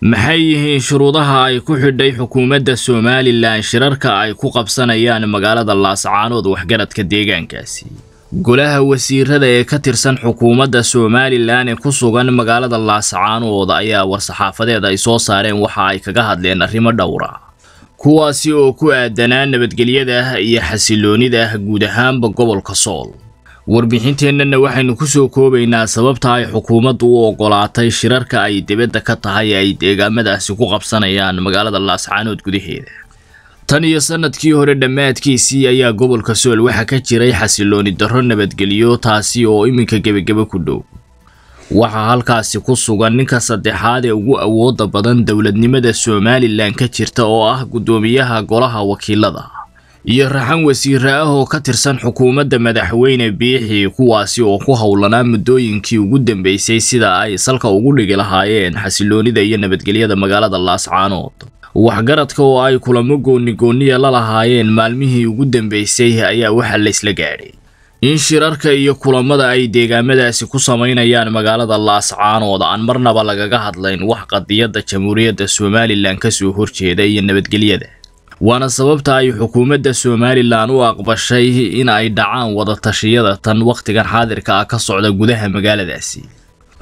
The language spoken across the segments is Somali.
maxay yihiin shuruudaha ay ku xidhay xukuumadda somalilan shirarka ay ku qabsanayaan magaalada laascaanood waxgaradka deegaankaasi golaha wasiirada ee ka tirsan xukuumadda somalilan ee ku sugan magaalada laascaanood ayaa war-saxaafadeed ay soo saareen waxa ay kaga hadleen arrimo dhowra kuwaasi oo ku aadanaa nabadgelyadah iyo xasilloonidah guud ahaanba gobolka sool warbixinteennana waxaynu kusoo koobaynaa sababta ay xukuumaddu u ogolaatay shirarka ay dibadda ka tahay ay deegaamadaasi ku qabsanayaan magaalada laascaanood gudaheeda tan iyo sannadkii hore dhammaadkiisii ayaa gobolka sool waxaa ka jiray xasilooni darro nabadgelyo taasi oo iminka gebagebe ku dhow waxaa halkaasi ku sugan ninka saddexaad ee ugu awoodda badan dowladnimada somalilan ka jirta oo ah guddoomiyaha golaha wakiilada iyo raxan wasiire ah oo ka tirsan xukuumadda madaxweyne biixi kuwaasi oo ku howlanaa muddooyinkii ugu dambeysay sida ay salka ugu dhigi lahaayeen xasiloonida iyo nabadgelyada magaalada laascaanood waxgaradka oo ay kulamo goonigooniya la lahaayeen maalmihii ugu dambeysay ayaa waxaa laysla gaadhay in shirarka iyo kulamada ay deegaamadaasi ku samaynayaan magaalada laascaanood aan marnaba lagaga hadlayn wax qadiyadda jamhuuriyadda somalilan ka soo horjeeda iyo nabadgelyada waana sababta ay xukuumadda somalilan u aqbashay in ay dhacaan wadatashiyada tan wakhtigan xaadirka ah ka socda gudaha magaaladaasi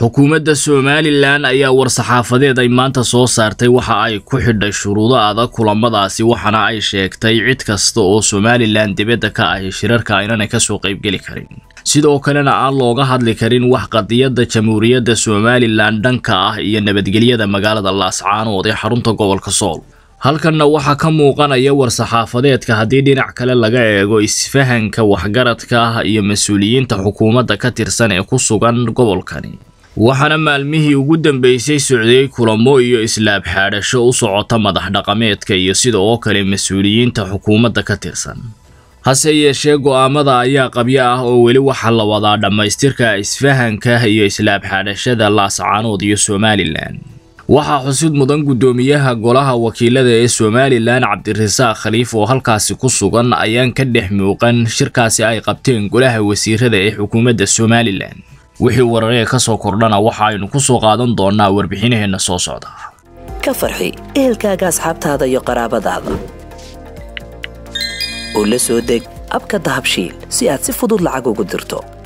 xukuumadda somalilan ayaa war-saxaafadeed ay maanta soo saartay waxa ay ku xidhay shuruudo adag kulamadaasi waxaana ay sheegtay cid kasta oo somalilan dibadda ka ahi shirarka aynana kasoo qaybgeli karin sidoo kalena aan looga hadli karin wax qadiyadda jamhuuriyadda somalilan dhanka ah iyo nabadgelyada magaalada laascaanood ee xarunta gobolka sool halkanna waxaa ka muuqanaya war-saxaafadeedka haddii dhinac kale laga eego isfahanka waxgaradka ah iyo mas-uuliyiinta xukuumadda ka tirsan ee ku sugan gobolkani waxaana maalmihii ugu dambeysay socday kulamo iyo islaabxaadhasho u socota madax dhaqameedka iyo sida oo kale mas-uuliyiinta xukuumadda ka tirsan hase yeeshee go'aamada ayaa qabyo ah oo weli waxaa la wadaa dhammaystirka isfahanka iyo islaabxaadhashada laascanood iyo somalilan waxaa xusid mudan guddoomiyaha golaha wakiilada ee somalilan cabdirasaaq khaliif oo halkaasi ku sugan ayaan ka dhex muuqan shirkaasi ay qabteen golaha wasiirada ee xukuumadda somalilan wixii wararee ka soo kordhana waxa aynu ku soo qaadan doonnaa warbixinaheenna soo socda ka farxi ehelkaaga asxaabtaada iyo qaraabadaada oo la soo deg abka dahabshiil si aad si fudud lacag ugu dirto